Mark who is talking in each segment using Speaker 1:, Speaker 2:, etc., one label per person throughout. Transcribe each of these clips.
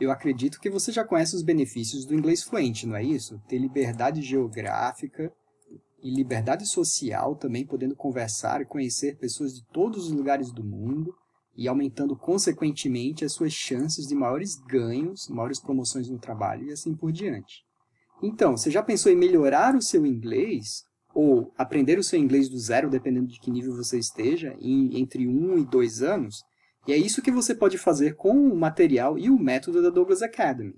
Speaker 1: Eu acredito que você já conhece os benefícios do inglês fluente, não é isso? Ter liberdade geográfica e liberdade social também, podendo conversar e conhecer pessoas de todos os lugares do mundo e aumentando consequentemente as suas chances de maiores ganhos, maiores promoções no trabalho e assim por diante. Então, você já pensou em melhorar o seu inglês ou aprender o seu inglês do zero, dependendo de que nível você esteja, em, entre um e dois anos? E é isso que você pode fazer com o material e o método da Douglas Academy.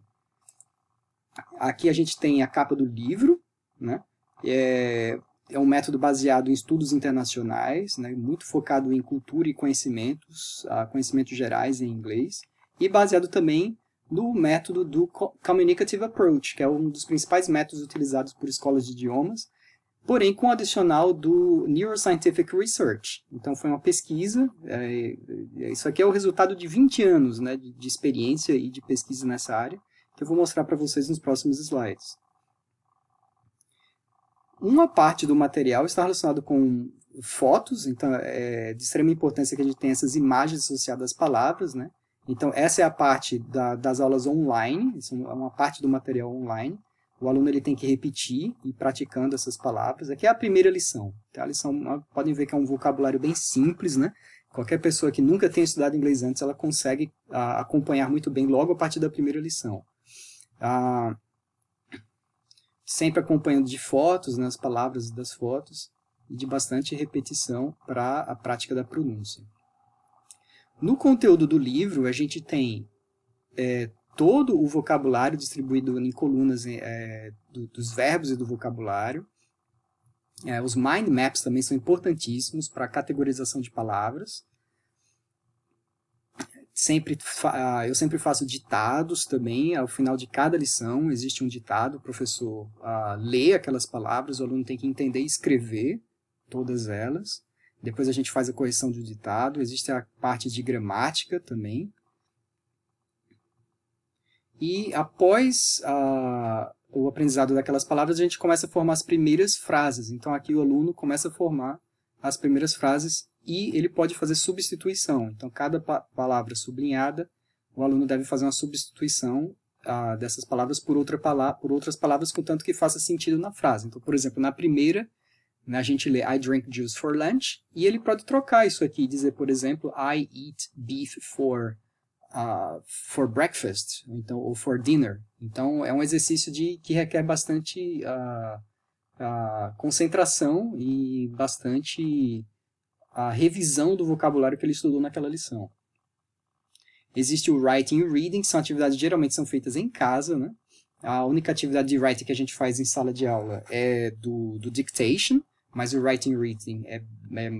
Speaker 1: Aqui a gente tem a capa do livro, né? É, é um método baseado em estudos internacionais, né? muito focado em cultura e conhecimentos, ah, conhecimentos gerais em inglês, e baseado também no método do Communicative Approach, que é um dos principais métodos utilizados por escolas de idiomas, porém com o adicional do Neuroscientific Research. Então foi uma pesquisa, é, é isso aqui é o resultado de 20 anos né, de, de experiência e de pesquisa nessa área, que eu vou mostrar para vocês nos próximos slides. Uma parte do material está relacionado com fotos, então é de extrema importância que a gente tenha essas imagens associadas às palavras, né? Então essa é a parte da, das aulas online, isso é uma parte do material online. O aluno ele tem que repetir e praticando essas palavras. Aqui é a primeira lição. Tá? A lição, ah, podem ver que é um vocabulário bem simples, né? Qualquer pessoa que nunca tenha estudado inglês antes, ela consegue a, ah, acompanhar muito bem logo a partir da primeira lição. A, ah, sempre acompanhando de fotos, né, as palavras das fotos, e de bastante repetição para a prática da pronúncia. No conteúdo do livro, a gente tem é, todo o vocabulário distribuído em colunas é, do, dos verbos e do vocabulário. É, os mind maps também são importantíssimos para a categorização de palavras. Sempre ah, eu sempre faço ditados também, ao final de cada lição existe um ditado, o professor uh, lê aquelas palavras, o aluno tem que entender e escrever todas elas. Depois a gente faz a correção do ditado, existe a parte de gramática também, e após a, ah, o aprendizado daquelas palavras, a gente começa a formar as primeiras frases. Então aqui o aluno começa a formar as primeiras frases e ele pode fazer substituição. Então cada pa palavra sublinhada, o aluno deve fazer uma substituição ah, dessas palavras por, outra pala por outras palavras, contanto que faça sentido na frase. Então, por exemplo, na primeira, né, a gente lê I drink juice for lunch, e ele pode trocar isso aqui e dizer, por exemplo, I eat beef for uh, for breakfast, então, ou for dinner. Então, é um exercício de, que requer bastante uh, concentração e bastante a revisão do vocabulário que ele estudou naquela lição. Existe o writing e reading, que são atividades que geralmente são feitas em casa, né? A única atividade de writing que a gente faz em sala de aula é do, do dictation, mas o writing e reading é, é,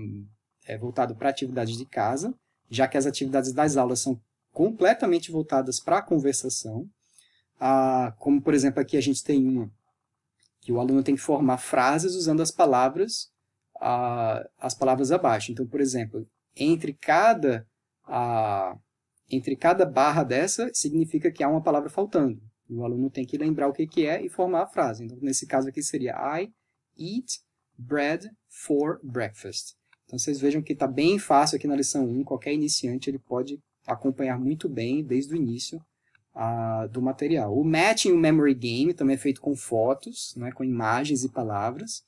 Speaker 1: é voltado para atividades de casa, já que as atividades das aulas são completamente voltadas para a conversação, ah, como, por exemplo, aqui a gente tem uma que o aluno tem que formar frases usando as palavras, ah, as palavras abaixo. Então, por exemplo, entre cada, ah, entre cada barra dessa, significa que há uma palavra faltando. E o aluno tem que lembrar o que, que é e formar a frase. Então, nesse caso aqui seria I eat bread for breakfast. Então, vocês vejam que está bem fácil aqui na lição 1. Qualquer iniciante ele pode acompanhar muito bem desde o início do material. O matching o memory game também é feito com fotos, né, com imagens e palavras.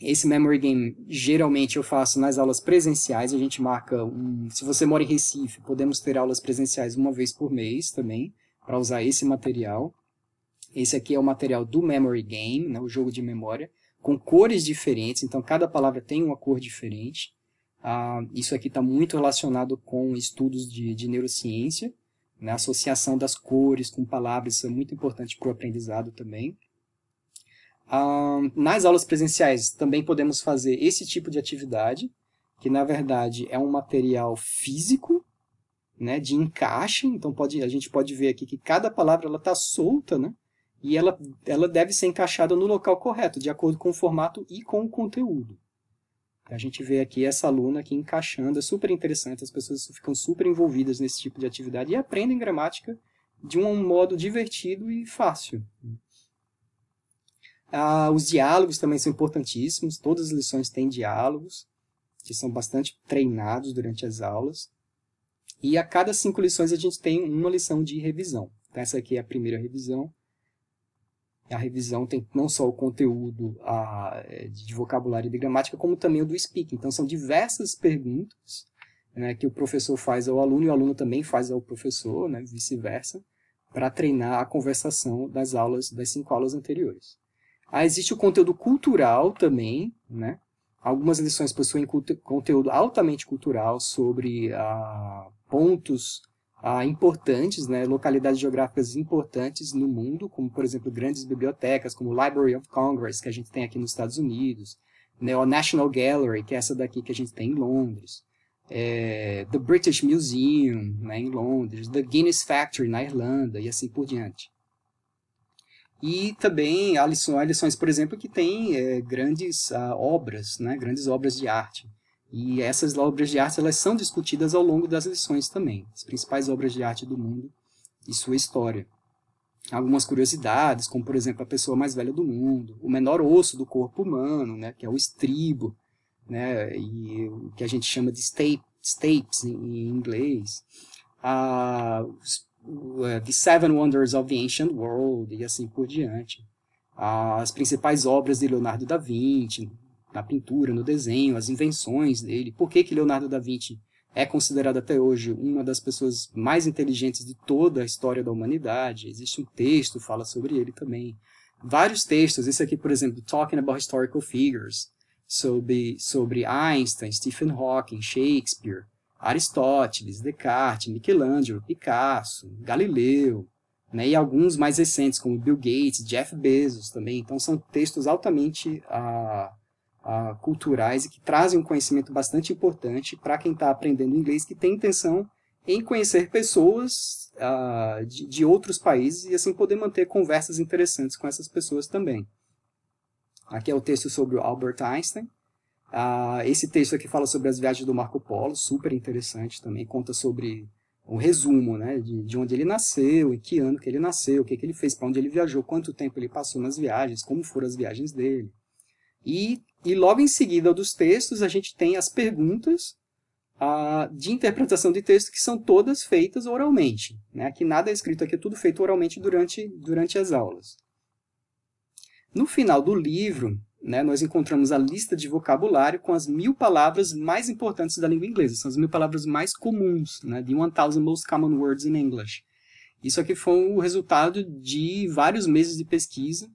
Speaker 1: Esse memory game geralmente eu faço nas aulas presenciais, a gente marca um, se você mora em Recife, podemos ter aulas presenciais uma vez por mês também, para usar esse material. Esse aqui é o material do memory game, né, o jogo de memória, com cores diferentes, então cada palavra tem uma cor diferente. Ah, isso aqui está muito relacionado com estudos de, de neurociência, né? a associação das cores com palavras, isso é muito importante para o aprendizado também. Ah, nas aulas presenciais também podemos fazer esse tipo de atividade, que na verdade é um material físico, né, de encaixe, então pode, a gente pode ver aqui que cada palavra está solta, né, e ela, ela deve ser encaixada no local correto, de acordo com o formato e com o conteúdo. A gente vê aqui essa aluna aqui encaixando, é super interessante, as pessoas ficam super envolvidas nesse tipo de atividade e aprendem gramática de um modo divertido e fácil. Ah, os diálogos também são importantíssimos, todas as lições têm diálogos, que são bastante treinados durante as aulas. E a cada cinco lições a gente tem uma lição de revisão. Então, essa aqui é a primeira revisão a revisão tem não só o conteúdo a, eh, de vocabulário e de gramática, como também o do speaking. Então, são diversas perguntas né, que o professor faz ao aluno e o aluno também faz ao professor, né, vice-versa, para treinar a conversação das aulas das cinco aulas anteriores. Ah, existe o conteúdo cultural também, né? Algumas lições possuem conteúdo altamente cultural sobre ah, pontos ah, importantes, né, localidades geográficas importantes no mundo, como, por exemplo, grandes bibliotecas, como Library of Congress, que a gente tem aqui nos Estados Unidos, né, o National Gallery, que é essa daqui que a gente tem em Londres, é, The British Museum, né, em Londres, The Guinness Factory, na Irlanda, e assim por diante. E também há lições, por exemplo, que tem é, grandes ah, obras, né, grandes obras de arte. E essas obras de arte elas são discutidas ao longo das lições também, as principais obras de arte do mundo e sua história. Algumas curiosidades, como por exemplo a pessoa mais velha do mundo, o menor osso do corpo humano, né, que é o estribo, né, e o que a gente chama de stape, stapes em, em inglês, a, uh, The Seven Wonders of the Ancient World e assim por diante. As principais obras de Leonardo da Vinci, na pintura, no desenho, as invenções dele. Por que, que Leonardo da Vinci é considerado até hoje uma das pessoas mais inteligentes de toda a história da humanidade? Existe um texto que fala sobre ele também. Vários textos, esse aqui, por exemplo, Talking About Historical Figures, sobre, sobre Einstein, Stephen Hawking, Shakespeare, Aristóteles, Descartes, Michelangelo, Picasso, Galileu, né, e alguns mais recentes, como Bill Gates, Jeff Bezos também. Então, são textos altamente ah, culturais e que trazem um conhecimento bastante importante para quem está aprendendo inglês, que tem intenção em conhecer pessoas uh, de, de, outros países e assim poder manter conversas interessantes com essas pessoas também. Aqui é o texto sobre o Albert Einstein. Uh, esse texto aqui fala sobre as viagens do Marco Polo, super interessante também, conta sobre um resumo né, de, de onde ele nasceu, em que ano que ele nasceu, o que, que ele fez, para onde ele viajou, quanto tempo ele passou nas viagens, como foram as viagens dele. E e logo em seguida dos textos, a gente tem as perguntas de interpretação de texto, que são todas feitas oralmente. Né? Aqui nada é escrito, aqui é tudo feito oralmente durante, durante as aulas. No final do livro, né, nós encontramos a lista de vocabulário com as mil palavras mais importantes da língua inglesa. São as mil palavras mais comuns, né, the 1,000 most common words in English. Isso aqui foi o resultado de vários meses de pesquisa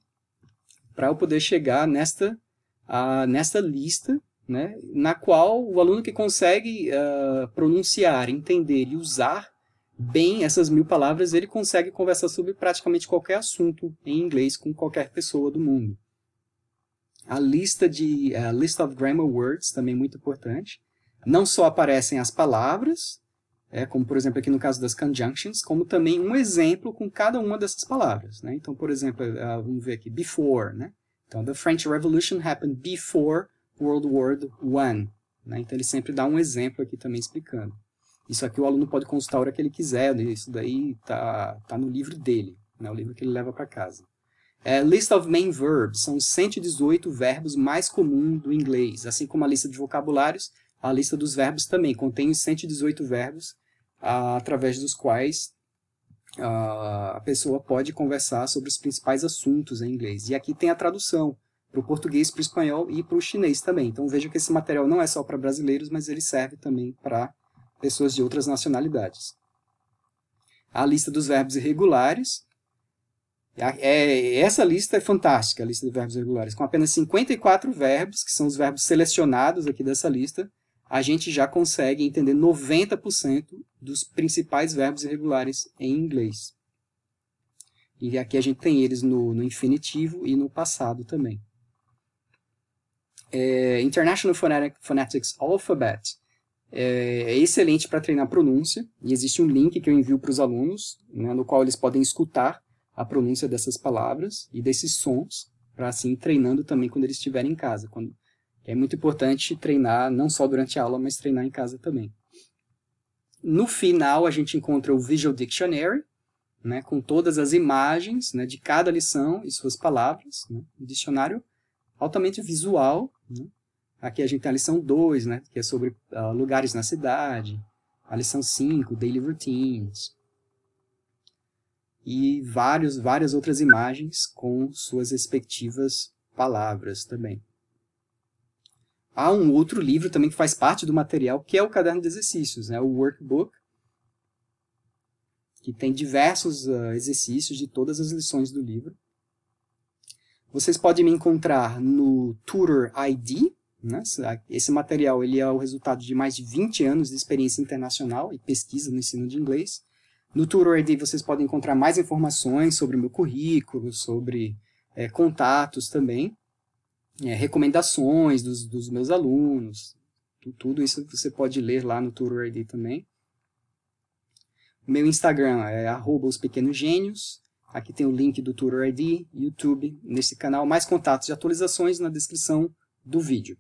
Speaker 1: para eu poder chegar nesta ah, nessa lista, né, na qual o aluno que consegue ah, pronunciar, entender e usar bem essas mil palavras, ele consegue conversar sobre praticamente qualquer assunto em inglês com qualquer pessoa do mundo. A lista de a list of grammar words também é muito importante. Não só aparecem as palavras, é, como por exemplo aqui no caso das conjunctions, como também um exemplo com cada uma dessas palavras. Né? Então, por exemplo, ah, vamos ver aqui before, né? Então, the French Revolution happened before World War I. Né? Então, ele sempre dá um exemplo aqui também explicando. Isso aqui o aluno pode consultar a hora que ele quiser, né? isso daí tá, tá no livro dele, né? o livro que ele leva para casa. É, list of main verbs são 118 verbos mais comuns do inglês, assim como a lista de vocabulários, a lista dos verbos também contém os 118 verbos ah, através dos quais ah, a pessoa pode conversar sobre os principais assuntos em inglês. E aqui tem a tradução para o português, para o espanhol e para o chinês também. Então veja que esse material não é só para brasileiros, mas ele serve também para pessoas de outras nacionalidades. A lista dos verbos irregulares. É, essa lista é fantástica, a lista de verbos irregulares, com apenas 54 verbos, que são os verbos selecionados aqui dessa lista, a gente já consegue entender 90% dos principais verbos irregulares em inglês. E aqui a gente tem eles no, no infinitivo e no passado também. É, International Phonetic, Phonetics Alphabet é, é, excelente para treinar pronúncia, e existe um link que eu envio para os alunos, né, no qual eles podem escutar a pronúncia dessas palavras e desses sons, para assim treinando também quando eles estiverem em casa. Quando é muito importante treinar não só durante a aula, mas treinar em casa também. No final, a gente encontra o Visual Dictionary, né, com todas as imagens né, de cada lição e suas palavras. Né, um dicionário altamente visual. Né. Aqui a gente tem a lição 2, né, que é sobre uh, lugares na cidade. A lição 5, Daily Routines. E vários, várias outras imagens com suas respectivas palavras também há um outro livro também que faz parte do material, que é o caderno de exercícios, né? o workbook, que tem diversos uh, exercícios de todas as lições do livro. Vocês podem me encontrar no Tutor ID, né? Ah, esse material ele é o resultado de mais de 20 anos de experiência internacional e pesquisa no ensino de inglês. No Tutor ID vocês podem encontrar mais informações sobre o meu currículo, sobre é, contatos também é, recomendações dos, dos meus alunos. Tudo isso você pode ler lá no Tutor ID também. O meu Instagram é arroba os pequenos gênios. Aqui tem o link do Tutor ID, YouTube, nesse canal. Mais contatos e atualizações na descrição do vídeo.